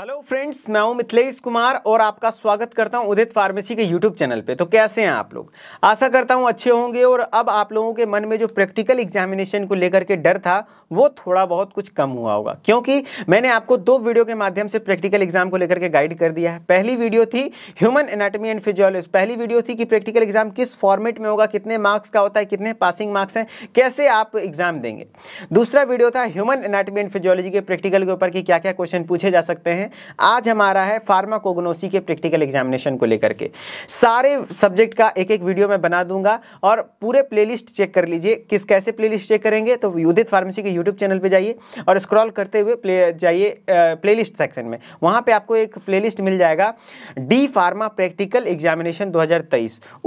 hello friends मैं हूं मिथिलेश कुमार और आपका स्वागत करता हूं उदित फार्मेसी के यूट्यूब चैनल पे तो कैसे हैं आप लोग आशा करता हूं अच्छे होंगे और अब आप लोगों के मन में जो प्रैक्टिकल एग्जामिनेशन को लेकर के डर था वो थोड़ा बहुत कुछ कम हुआ होगा क्योंकि मैंने आपको दो वीडियो के माध्यम से प्रैक्टिकल एग्जाम को लेकर के गाइड कर दिया है पहली वीडियो थी ह्यूमन एनाटमी एंड फिजियोलॉजी पहली वीडियो थी कि प्रैक्टिकल एग्जाम किस फॉर्मेट में होगा कितने मार्क्स का होता है कितने पासिंग मार्क्स हैं कैसे आप एग्जाम देंगे दूसरा वीडियो था ह्यूमन एनाटमी एंड फिजियोलॉजी के प्रैक्टिकल के ऊपर कि क्या क्या क्वेश्चन पूछे जा सकते हैं आज हमारा है फार्माकोग्नोसी के प्रैक्टिकल एग्जामिनेशन को लेकर के सारे सब्जेक्ट का एक एक वीडियो मैं बना दूंगा और पूरे प्लेलिस्ट चेक कर लीजिए किस कैसे प्लेलिस्ट चेक करेंगे तो युदित फार्मेसी के यूट्यूब चैनल पर जाइए और स्क्रॉल करते हुए प्ले जाइए प्ले सेक्शन में वहाँ पर आपको एक प्ले मिल जाएगा डी फार्मा प्रैक्टिकल एग्जामिनेशन दो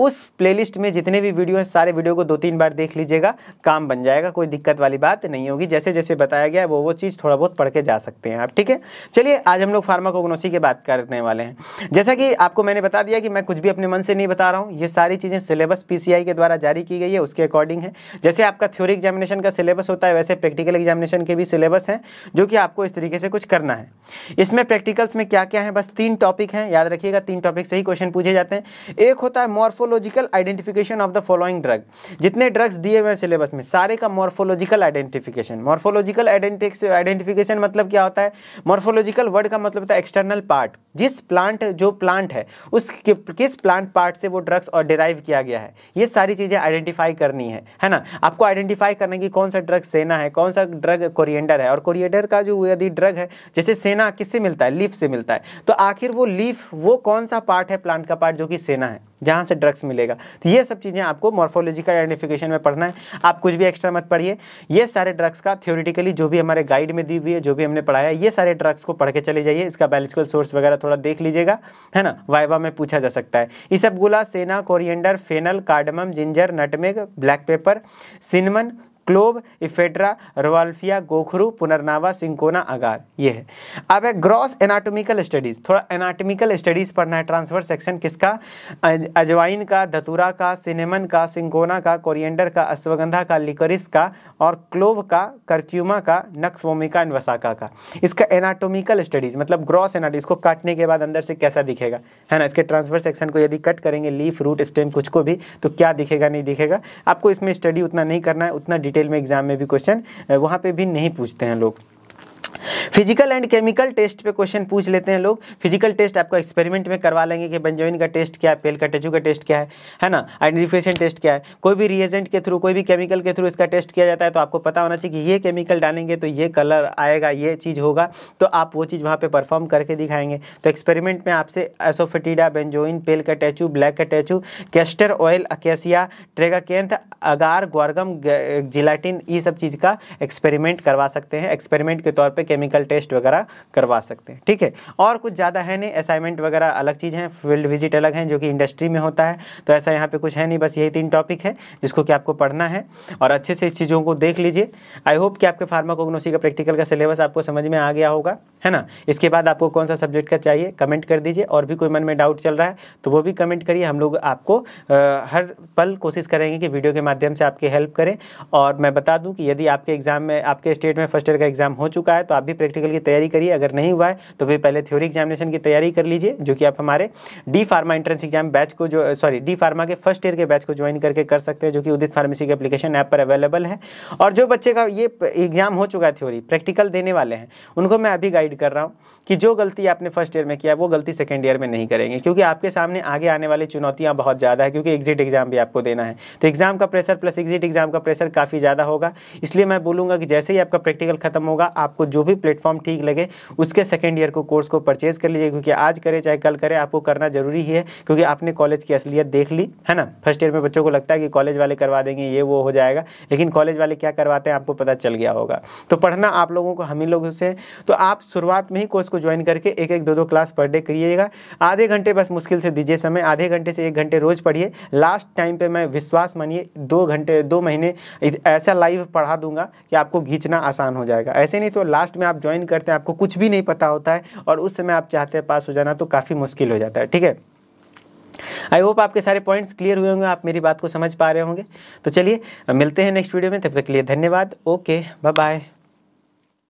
उस प्ले में जितने भी वीडियो हैं सारे वीडियो को दो तीन बार देख लीजिएगा काम बन जाएगा कोई दिक्कत वाली बात नहीं होगी जैसे जैसे बताया गया वो वो चीज़ थोड़ा बहुत पढ़ के जा सकते हैं आप ठीक है चलिए आज हमने लोग फार्माकोग्नोसी की बात करने वाले हैं जैसा कि आपको मैंने बता दिया कि मैं कुछ भी अपने मन से नहीं बता रहा हूँ ये सारी चीज़ें सिलेबस पी के द्वारा जारी की गई है उसके अकॉर्डिंग है जैसे आपका थ्योरी एग्जामिनेशन का सिलेबस होता है वैसे प्रैक्टिकल एग्जामिनेशन के भी सिलेबस हैं जो कि आपको इस तरीके से कुछ करना है इसमें प्रैक्टिकल्स में क्या क्या है बस तीन टॉपिक हैं याद रखिएगा तीन टॉपिक से ही क्वेश्चन पूछे जाते हैं एक होता है morphological identification of the following drug जितने ड्रग्स दिए हुए हैं सिलेबस में सारे का मॉर्फोलॉजिकल आइडेंटिफिकेशन मॉर्फोलॉजिकल आइडेंटिफिकेशन मतलब क्या होता है मॉर्फोलॉजिकल वर्ड का मतलब होता है एक्सटर्नल पार्ट जिस प्लांट जो प्लांट है उस कि, किस प्लांट पार्ट से वो ड्रग्स और डिराइव किया गया है ये सारी चीज़ें आइडेंटिफाई करनी है है ना आपको आइडेंटिफाई करना कि कौन सा ड्रग सेना है कौन सा ड्रग कोरिएंडर है और कोरिएंडर का जो यदि ड्रग है जैसे सेना किससे मिलता है लीफ से मिलता है तो आखिर वो लीफ वो कौन सा पार्ट है प्लांट का पार्ट जो कि सेना है जहाँ से ड्रग्स मिलेगा तो ये सब चीज़ें आपको मॉर्फोलॉजिकल आइडेंटिफिकेशन में पढ़ना है आप कुछ भी एक्स्ट्रा मत पढ़िए ये सारे ड्रग्स का थ्योरिटिकली जो भी हमारे गाइड में दी हुई है जो भी हमने पढ़ाया ये सारे ड्रग्स को पढ़ के चले जाइए इसका बायोलॉजिकल सोर्स वगैरह थोड़ा देख लीजिएगा है ना वाइवा में पूछा जा सकता है इसबगुला senna coriander fennel cardamom ginger nutmeg black pepper cinnamon clove ephedra rauwolfia गोखरू पुनर्नावा सिंकोना आगार ये है अब है ग्रॉस एनाटोमिकल स्टडीज़ थोड़ा एनाटोमिकल स्टडीज़ पढ़ना है ट्रांसफर सेक्शन किसका अजवाइन का धतूरा का सिनेमन का सिंकोना का कोरिएंडर का अश्वगंधा का लिकोरिस का और क्लोव का करक्यूमा का नक्सवोमिका एंड वसाका का इसका एनाटोमिकल स्टडीज़ मतलब ग्रॉस एनाटो इसको काटने के बाद अंदर से कैसा दिखेगा है ना इसके ट्रांसफर सेक्शन को यदि कट करेंगे लीफ रूट स्टेम कुछ को भी तो क्या दिखेगा नहीं दिखेगा आपको इसमें स्टडी उतना नहीं करना है उतना डिटेल में एग्जाम में भी क्वेश्चन वहाँ पर भी नहीं पूछते हैं लोग फिजिकल एंड केमिकल टेस्ट पे क्वेश्चन पूछ लेते हैं लोग फिजिकल टेस्ट आपको एक्सपेरिमेंट में करवा लेंगे कि बेंजोइन का टेस्ट क्या है पेल का टेचू का टेस्ट क्या है है ना आइडेंटिफिकेशन टेस्ट क्या है कोई भी रिएजेंट के थ्रू कोई भी केमिकल के थ्रू इसका टेस्ट किया जाता है तो आपको पता होना चाहिए कि ये केमिकल डालेंगे तो ये कलर आएगा ये चीज़ होगा तो आप वो चीज़ वहाँ परफॉर्म करके दिखाएंगे तो एक्सपेरिमेंट में आपसे एसोफेटिडा बेंजोइन पेल का टेचू ब्लैक का टेचू castor oil acacia tragacanth agar guar gum gelatin ये सब चीज़ का एक्सपेरिमेंट करवा सकते हैं एक्सपेरिमेंट के तौर पर केमिकल मेडिकल टेस्ट वगैरह करवा सकते हैं ठीक है और कुछ ज़्यादा है नहीं असाइनमेंट वगैरह अलग चीज़ हैं फील्ड विजिट अलग हैं जो कि इंडस्ट्री में होता है तो ऐसा यहाँ पर कुछ है नहीं बस यही तीन टॉपिक है जिसको कि आपको पढ़ना है और अच्छे से इस चीज़ों को देख लीजिए आई होप कि आपके फार्माकोग्नोसी का प्रैक्टिकल का सिलेबस आपको समझ में आ गया होगा है ना इसके बाद आपको कौन सा सब्जेक्ट का चाहिए कमेंट कर दीजिए और भी कोई मन में डाउट चल रहा है तो वो भी कमेंट करिए हम लोग आपको आ, हर पल कोशिश करेंगे कि वीडियो के माध्यम से आपकी हेल्प करें और मैं बता दूं कि यदि आपके एग्ज़ाम में आपके स्टेट में फर्स्ट ईयर का एग्ज़ाम हो चुका है तो आप भी प्रैक्टिकल की तैयारी करिए अगर नहीं हुआ है तो भी पहले थ्योरी एग्जामिनेशन की तैयारी कर लीजिए जो कि आप हमारे D pharma entrance exam batch को जो सॉरी डी फार्मा के फर्स्ट ईयर के बैच को ज्वाइन करके कर सकते हैं जो कि उदित फार्मेसी के एप्लीकेशन ऐप पर अवेलेबल है और जो बच्चे का ये एग्ज़ाम हो चुका है थ्योरी प्रैक्टिकल देने वाले हैं उनको मैं अभी गाइड गाइड कर रहा हूँ कि जो गलती आपने फर्स्ट ईयर में किया वो गलती सेकेंड ईयर में नहीं करेंगे क्योंकि आपके सामने आगे आने वाली चुनौतियाँ बहुत ज़्यादा है क्योंकि एग्जिट एग्ज़ाम भी आपको देना है तो एग्ज़ाम का प्रेशर प्लस एग्जिट एग्ज़ाम का प्रेशर काफ़ी ज़्यादा होगा इसलिए मैं बोलूँगा कि जैसे ही आपका प्रैक्टिकल खत्म होगा आपको जो भी प्लेटफॉर्म ठीक लगे उसके सेकेंड ईयर को कोर्स को परचेज़ कर लीजिए क्योंकि आज करें चाहे कल करें आपको करना ज़रूरी ही है क्योंकि आपने कॉलेज की असलियत देख ली है ना फर्स्ट ईयर में बच्चों को लगता है कि कॉलेज वाले करवा देंगे ये वो हो जाएगा लेकिन कॉलेज वाले क्या करवाते हैं आपको पता चल गया होगा तो पढ़ना आप लोगों को हम ही लोगों से तो आप शुरुआत में ही कोर्स को ज्वाइन करके एक एक दो दो क्लास पर डे करिएगा आधे घंटे बस मुश्किल से दीजिए समय आधे घंटे से एक घंटे रोज़ पढ़िए लास्ट टाइम पर मैं विश्वास मानिए दो घंटे दो महीने ऐसा लाइव पढ़ा दूंगा कि आपको घींचना आसान हो जाएगा ऐसे नहीं तो लास्ट में आप ज्वाइन करते हैं आपको कुछ भी नहीं पता होता है और उस समय आप चाहते हैं पास हो जाना तो काफ़ी मुश्किल हो जाता है ठीक है आई होप आपके सारे पॉइंट्स क्लियर हुए होंगे आप मेरी बात को समझ पा रहे होंगे तो चलिए मिलते हैं नेक्स्ट वीडियो में तब तक के लिए धन्यवाद ओके बाय बाय